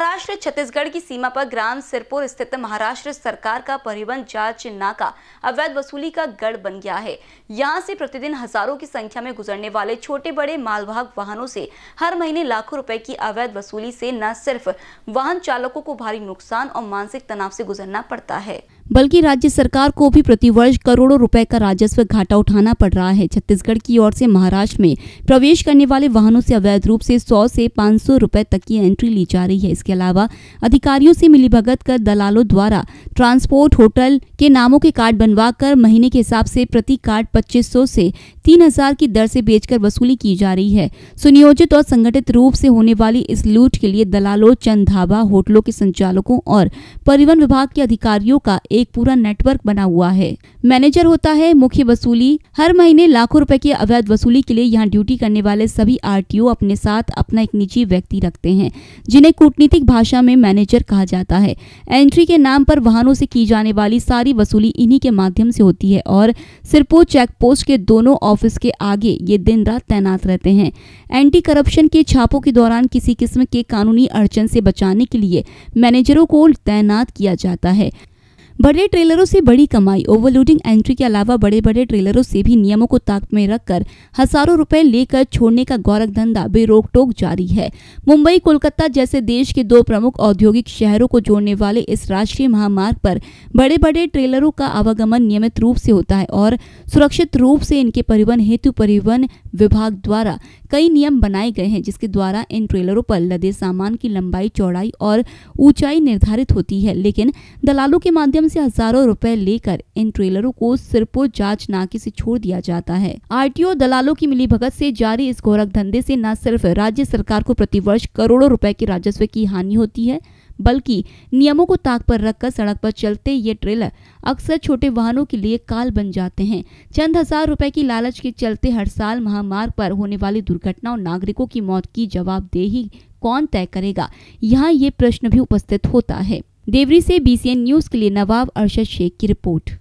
महाराष्ट्र छत्तीसगढ़ की सीमा पर ग्राम सिरपुर स्थित महाराष्ट्र सरकार का परिवहन जांच नाका अवैध वसूली का गढ़ बन गया है यहां से प्रतिदिन हजारों की संख्या में गुजरने वाले छोटे बड़े मालवाहक वाहनों से हर महीने लाखों रुपए की अवैध वसूली से न सिर्फ वाहन चालकों को भारी नुकसान और मानसिक तनाव से गुजरना पड़ता है बल्कि राज्य सरकार को भी प्रतिवर्ष करोड़ों रुपए का राजस्व घाटा उठाना पड़ रहा है छत्तीसगढ़ की ओर से महाराष्ट्र में प्रवेश करने वाले वाहनों से अवैध रूप से 100 से 500 रुपए तक की एंट्री ली जा रही है इसके अलावा अधिकारियों से मिलीभगत कर दलालों द्वारा ट्रांसपोर्ट होटल के नामों के कार्ड बनवा महीने के हिसाब से प्रति कार्ड पच्चीस से तीन हजार की दर से बेचकर वसूली की जा रही है सुनियोजित और संगठित रूप से होने वाली इस लूट के लिए दलालों चंद ढाबा होटलों के संचालकों और परिवहन विभाग के अधिकारियों का एक पूरा नेटवर्क बना हुआ है मैनेजर होता है मुख्य वसूली हर महीने लाखों रूपए की अवैध वसूली के लिए यहाँ ड्यूटी करने वाले सभी आर अपने साथ अपना एक निजी व्यक्ति रखते हैं जिन्हें कूटनीतिक भाषा में मैनेजर कहा जाता है एंट्री के नाम पर वाहनों से की जाने वाली सारी वसूली इन्हीं के माध्यम से होती है और सिरपुर चेक पोस्ट के दोनों ऑफिस के आगे ये दिन रात तैनात रहते हैं एंटी करप्शन के छापों के दौरान किसी किस्म के कानूनी अड़चन से बचाने के लिए मैनेजरों को तैनात किया जाता है बड़े ट्रेलरों से बड़ी कमाई ओवरलोडिंग एंट्री के अलावा बड़े बड़े ट्रेलरों से भी नियमों को ताक में रखकर हजारों रुपए लेकर छोड़ने का गौरख धंधा बेरोक टोक जारी है मुंबई कोलकाता जैसे देश के दो प्रमुख औद्योगिक शहरों को जोड़ने वाले इस राष्ट्रीय महामार्ग पर बड़े बड़े ट्रेलरों का आवागमन नियमित रूप से होता है और सुरक्षित रूप से इनके परिवहन हेतु परिवहन विभाग द्वारा कई नियम बनाए गए हैं जिसके द्वारा इन ट्रेलरों पर लदे सामान की लंबाई चौड़ाई और ऊंचाई निर्धारित होती है लेकिन दलालों के माध्यम से हजारों रुपए लेकर इन ट्रेलरों को सिरपो जांच नाके से छोड़ दिया जाता है आरटीओ दलालों की मिलीभगत से जारी इस गोरख धंधे से न सिर्फ राज्य सरकार को प्रतिवर्ष करोड़ों रुपए के राजस्व की हानि होती है बल्कि नियमों को ताक पर रखकर सड़क पर चलते ये ट्रेलर अक्सर छोटे वाहनों के लिए काल बन जाते हैं चंद हजार रुपए की लालच के चलते हर साल महामार्ग पर होने वाली दुर्घटनाओं नागरिकों की मौत की जवाबदेही कौन तय करेगा यहाँ ये प्रश्न भी उपस्थित होता है देवरी से बीसीएन न्यूज के लिए नवाब अरशद शेख की रिपोर्ट